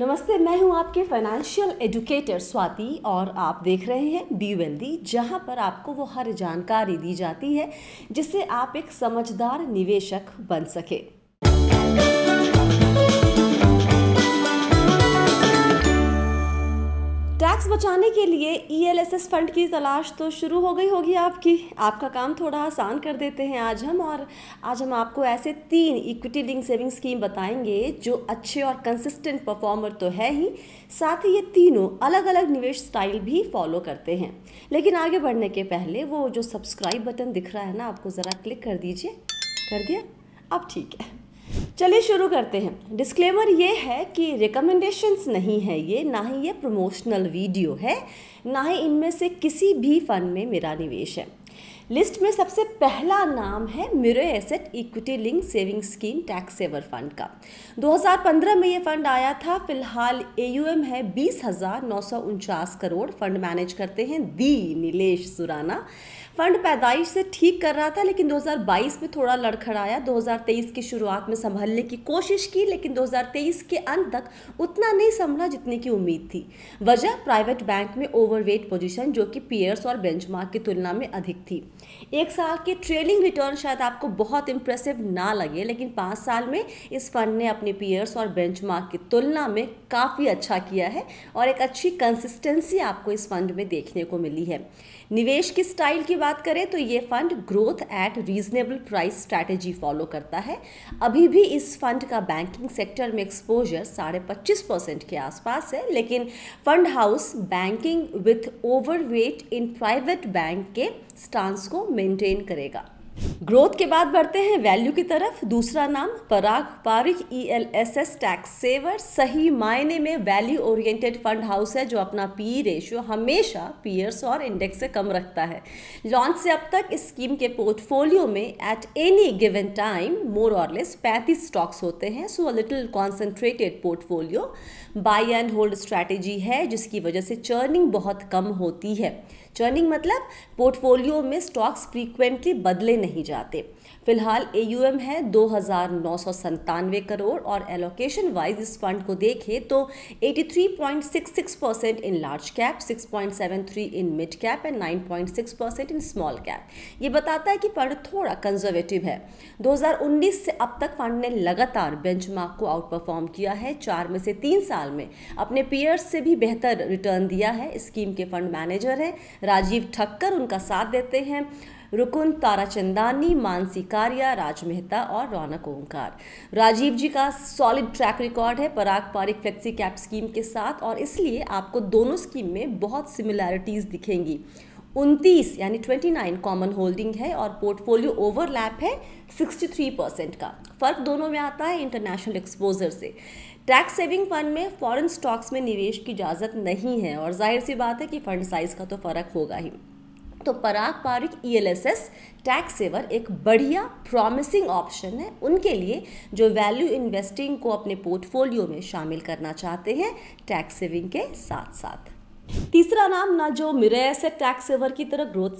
नमस्ते मैं हूं आपके फाइनेंशियल एजुकेटर स्वाति और आप देख रहे हैं बी वेल्दी जहां पर आपको वो हर जानकारी दी जाती है जिससे आप एक समझदार निवेशक बन सके टैक्स बचाने के लिए ईएलएसएस e फंड की तलाश तो शुरू हो गई होगी आपकी आपका काम थोड़ा आसान कर देते हैं आज हम और आज हम आपको ऐसे तीन इक्विटी लिंक सेविंग स्कीम बताएंगे जो अच्छे और कंसिस्टेंट परफॉर्मर तो है ही साथ ही ये तीनों अलग अलग निवेश स्टाइल भी फॉलो करते हैं लेकिन आगे बढ़ने के पहले वो जो सब्सक्राइब बटन दिख रहा है ना आपको ज़रा क्लिक कर दीजिए कर दिया अब ठीक है चलिए शुरू करते हैं डिस्क्लेमर ये है कि रिकमेंडेशंस नहीं है ये ना ही ये प्रमोशनल वीडियो है ना ही इनमें से किसी भी फ़ंड में मेरा निवेश है लिस्ट में सबसे पहला नाम है Mirae asset equity linked saving scheme tax saver fund का 2015 में ये फंड आया था फिलहाल एयूएम है बीस करोड़ फंड मैनेज करते हैं दी नीलेश सुराना फंड पैदाइश से ठीक कर रहा था लेकिन 2022 में थोड़ा लड़खड़ाया 2023 की शुरुआत में संभलने की कोशिश की लेकिन 2023 के अंत तक उतना नहीं संभला जितने की उम्मीद थी वजह प्राइवेट बैंक में ओवरवेट पोजीशन जो कि पीयर्स और बेंचमार्क की तुलना में अधिक थी थी एक साल के ट्रेलिंग रिटर्न शायद आपको बहुत इंप्रेसिव ना लगे लेकिन पाँच साल में इस फंड ने अपने पीयर्स और बेंच की तुलना में काफ़ी अच्छा किया है और एक अच्छी कंसिस्टेंसी आपको इस फंड में देखने को मिली है निवेश की स्टाइल की बात करें तो ये fund growth at reasonable price strategy follow करता है अभी भी इस फंड का बैंकिंग सेक्टर में एक्सपोजर साढ़े पच्चीस परसेंट के आसपास है लेकिन fund house banking with overweight in private bank के स्टाफ चांस को मेंटेन करेगा ग्रोथ के बाद बढ़ते हैं वैल्यू की तरफ दूसरा नाम Parag Parikh E L S S tax saver सही मायने में वैल्यू ओरिएंटेड फंड हाउस है जो अपना पी रेशियो हमेशा पीयर्स और इंडेक्स से कम रखता है लॉन्च से अब तक इस स्कीम के पोर्टफोलियो में at any given time more और लेस पैंतीस स्टॉक्स होते हैं so a little concentrated portfolio buy and hold strategy है जिसकी वजह से चर्निंग बहुत कम होती है चर्निंग मतलब पोर्टफोलियो में स्टॉक्स फ्रीक्वेंटली बदले नहीं जाते फिलहाल एयूएम है दो करोड़ और एलोकेशन वाइज इस फंड को देखें तो 83.66 percent in large cap 6.73 in mid cap and 9.6 percent in small cap ये बताता है कि फंड थोड़ा कंजर्वेटिव है 2019 से अब तक फंड ने लगातार बेंचमार्क को आउट परफॉर्म किया है चार में से तीन साल में अपने पीयर्स से भी बेहतर रिटर्न दिया है स्कीम के फंड मैनेजर हैं राजीव ठक्कर उनका साथ देते हैं रुकुन ताराचंदानी मानसी कारिया राज मेहता और रौनक ओंकार राजीव जी का सॉलिड ट्रैक रिकॉर्ड है Parag Parikh flexi cap scheme के साथ और इसलिए आपको दोनों स्कीम में बहुत सिमिलैरिटीज़ दिखेंगी उनतीस यानी 29 कॉमन होल्डिंग है और पोर्टफोलियो ओवरलैप है 63 परसेंट का फ़र्क दोनों में आता है इंटरनेशनल एक्सपोजर से टैक्स सेविंग फंड में फॉरेन स्टॉक्स में निवेश की इजाज़त नहीं है और जाहिर सी बात है कि फ़ंड साइज़ का तो फ़र्क होगा ही तो Parag Parikh E e L S S tax saver एक बढ़िया प्रॉमिसिंग ऑप्शन है उनके लिए जो वैल्यू इन्वेस्टिंग को अपने पोर्टफोलियो में शामिल करना चाहते हैं टैक्स सेविंग के साथ साथ तीसरा नाम ना जो मिरे एसेट टैक्स सेवर की तरह ग्रोथ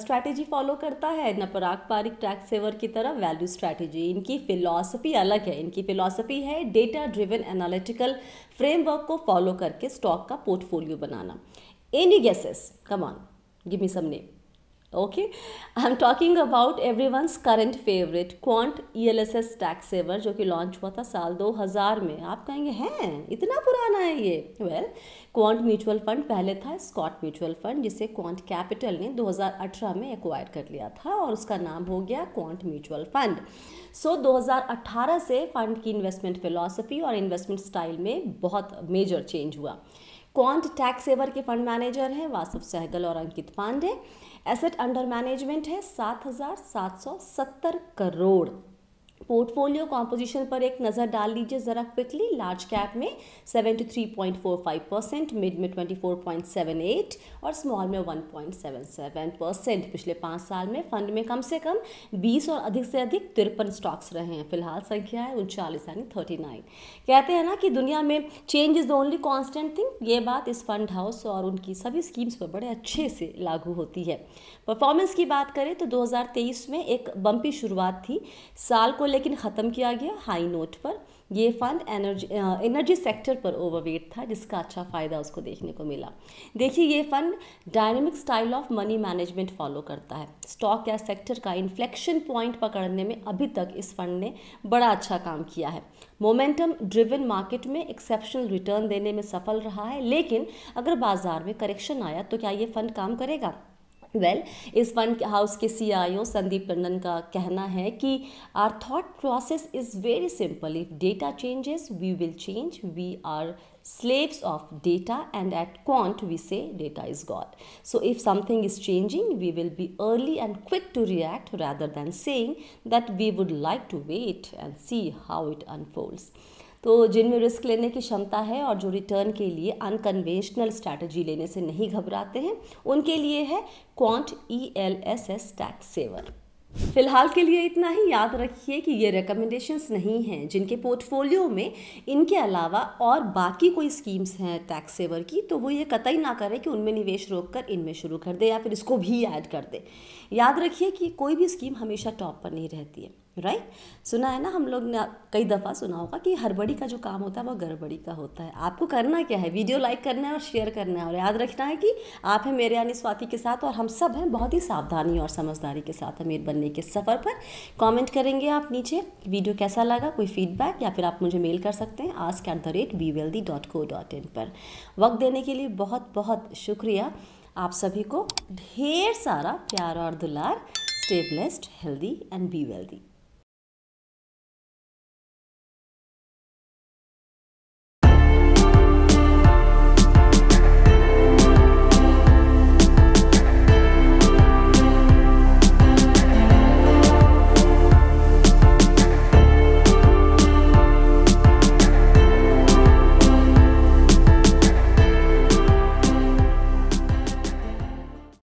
स्ट्रैटेजी फॉलो करता है ना पराग पारिक टैक्स सेवर की तरह वैल्यू स्ट्रैटेजी इनकी फिलॉसफी अलग है इनकी फिलॉसफी है डेटा ड्रिवन एनालिटिकल फ्रेमवर्क को फॉलो करके स्टॉक का पोर्टफोलियो बनाना any guesses come on Give me some name. Okay, I'm talking about everyone's current favorite Quant ELSS Tax Saver जो कि लॉन्च हुआ था साल 2000 में आप कहेंगे हैं इतना पुराना है ये वेल क्वांट म्यूचुअल फंड पहले था स्कॉट म्यूचुअल फंड जिसे क्वांट कैपिटल ने 2018 में एक्वायर कर लिया था और उसका नाम हो गया क्वांट म्यूचुअल फंड सो 2018 से फंड की इन्वेस्टमेंट फिलॉसफी और इन्वेस्टमेंट स्टाइल में बहुत मेजर चेंज हुआ क्वांट टैक्स सेवर के फंड मैनेजर हैं वासव सहगल और Ankit Pandey asset under management है सात हजार सात सौ सत्तर करोड़ पोर्टफोलियो कॉम्पोजिशन पर एक नज़र डाल लीजिए ज़रा क्विकली लार्ज कैप में 73.45 परसेंट मिड में 24.78 और स्मॉल में 1.77 परसेंट पिछले पाँच साल में फंड में कम से कम 20 और अधिक से अधिक तिरपन स्टॉक्स रहे हैं फिलहाल संख्या है उनचालीस यानी थर्टी कहते हैं ना कि दुनिया में change is the only constant thing ये बात इस फंड हाउस और उनकी सभी स्कीम्स पर बड़े अच्छे से लागू होती है परफॉर्मेंस की बात करें तो 2023 में एक बम्पी शुरुआत थी साल को लेकर लेकिन ख़त्म किया गया हाई नोट पर ये फंड एनर्जी एनर्जी सेक्टर पर ओवरवेट था जिसका अच्छा फ़ायदा उसको देखने को मिला देखिए ये fund dynamic style of money management follow करता है स्टॉक या सेक्टर का इन्फ्लेक्शन पॉइंट पकड़ने में अभी तक इस फंड ने बड़ा अच्छा काम किया है मोमेंटम ड्रिवन मार्केट में एक्सेप्शनल रिटर्न देने में सफल रहा है लेकिन अगर बाजार में करेक्शन आया तो क्या ये फंड काम करेगा वेल well, इस फंड हाउस के सीईओ संदीप टंडन का कहना है कि our thought process is very simple if data changes we will change we are slaves of data and at quant we say data is god so if something is changing we will be early and quick to react rather than saying that we would like to wait and see how it unfolds तो जिनमें risk लेने की क्षमता है और जो return के लिए अनकन्वेंशनल स्ट्रैटेजी लेने से नहीं घबराते हैं उनके लिए है Quant E L S S tax saver फिलहाल के लिए इतना ही याद रखिए कि ये रिकमेंडेशंस नहीं हैं जिनके पोर्टफोलियो में इनके अलावा और बाकी कोई स्कीम्स हैं टैक्स सेवर की तो वो ये कतई ना करें कि उनमें निवेश रोक कर इनमें शुरू कर दे या फिर इसको भी ऐड कर दे याद रखिए कि कोई भी स्कीम हमेशा टॉप पर नहीं रहती है राइट right? सुना है ना हम लोग ने कई दफ़ा सुना होगा कि हड़बड़ी का जो काम होता है वो गड़बड़ी का होता है आपको करना क्या है वीडियो लाइक करना है और शेयर करना है और याद रखना है कि आप हैं मेरे यानी स्वाति के साथ और हम सब हैं बहुत ही सावधानी और समझदारी के साथ अमीर बनने के सफ़र पर कॉमेंट करेंगे आप नीचे वीडियो कैसा लगा कोई फीडबैक या फिर आप मुझे मेल कर सकते हैं ask at the rate be wealthy dot co dot in पर वक्त देने के लिए बहुत बहुत शुक्रिया आप सभी को ढेर सारा प्यार और दुलार stay blessed healthy and be wealthy